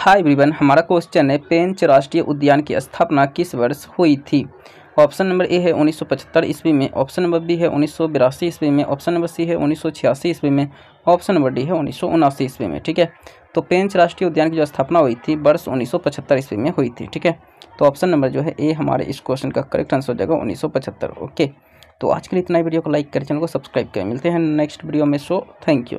hi everyone हमारा question है पेंच राष्ट्रीय उद्यान की स्थापना किस वर्ष हुई थी ऑप्शन नंबर ए है 1975 ईस्वी में ऑप्शन नंबर बी है उन्नीस सौ ईस्वी में ऑप्शन नंबर सी है उन्नीस सौ ईस्वी में ऑप्शन नंबर डी है उन्नीस ईस्वी में ठीक है तो पेंच राष्ट्रीय उद्यान की जो स्थापना हुई थी वर्ष पचहत्तर ईस्वी में हुई थी ठीक है तो ऑप्शन नंबर जो है ए हमारे इस क्वेश्चन का करेक्ट आंसर हो जाएगा पचहत्तर ओके तो आज के लिए इतना वीडियो को लाइक करें चैनल को सब्सक्राइब करें मिलते हैं नेक्स्ट वीडियो में सो थैंक यू